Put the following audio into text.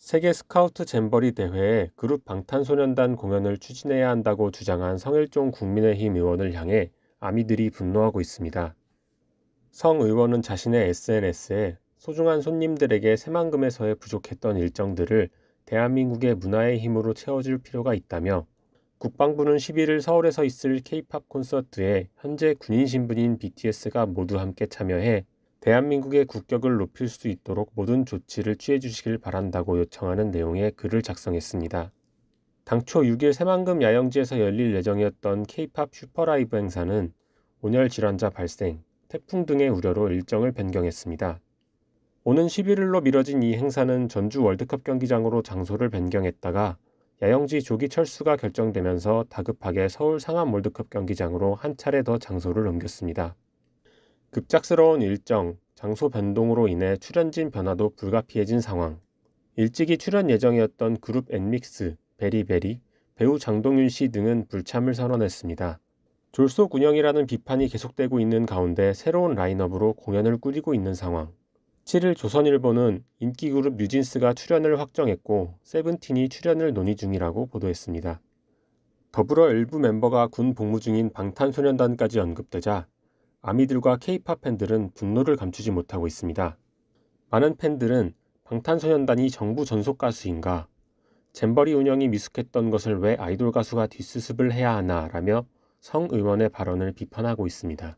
세계 스카우트 잼버리 대회에 그룹 방탄소년단 공연을 추진해야 한다고 주장한 성일종 국민의힘 의원을 향해 아미들이 분노하고 있습니다. 성 의원은 자신의 SNS에 소중한 손님들에게 새만금에서의 부족했던 일정들을 대한민국의 문화의 힘으로 채워줄 필요가 있다며 국방부는 11일 서울에서 있을 케이팝 콘서트에 현재 군인 신분인 BTS가 모두 함께 참여해 대한민국의 국격을 높일 수 있도록 모든 조치를 취해 주시길 바란다고 요청하는 내용의 글을 작성했습니다. 당초 6일 새만금 야영지에서 열릴 예정이었던 K-팝 슈퍼라이브 행사는 온열 질환자 발생, 태풍 등의 우려로 일정을 변경했습니다. 오는 11일로 미뤄진 이 행사는 전주 월드컵 경기장으로 장소를 변경했다가 야영지 조기 철수가 결정되면서 다급하게 서울 상암 월드컵 경기장으로 한 차례 더 장소를 옮겼습니다. 급작스러운 일정, 장소 변동으로 인해 출연진 변화도 불가피해진 상황. 일찍이 출연 예정이었던 그룹 엔믹스, 베리베리, 배우 장동윤 씨 등은 불참을 선언했습니다. 졸속 운영이라는 비판이 계속되고 있는 가운데 새로운 라인업으로 공연을 꾸리고 있는 상황. 7일 조선일보는 인기그룹 뉴진스가 출연을 확정했고 세븐틴이 출연을 논의 중이라고 보도했습니다. 더불어 일부 멤버가 군 복무 중인 방탄소년단까지 언급되자 아미들과 케이팝 팬들은 분노를 감추지 못하고 있습니다. 많은 팬들은 방탄소년단이 정부 전속 가수인가, 잼버리 운영이 미숙했던 것을 왜 아이돌 가수가 뒷수습을 해야 하나라며 성 의원의 발언을 비판하고 있습니다.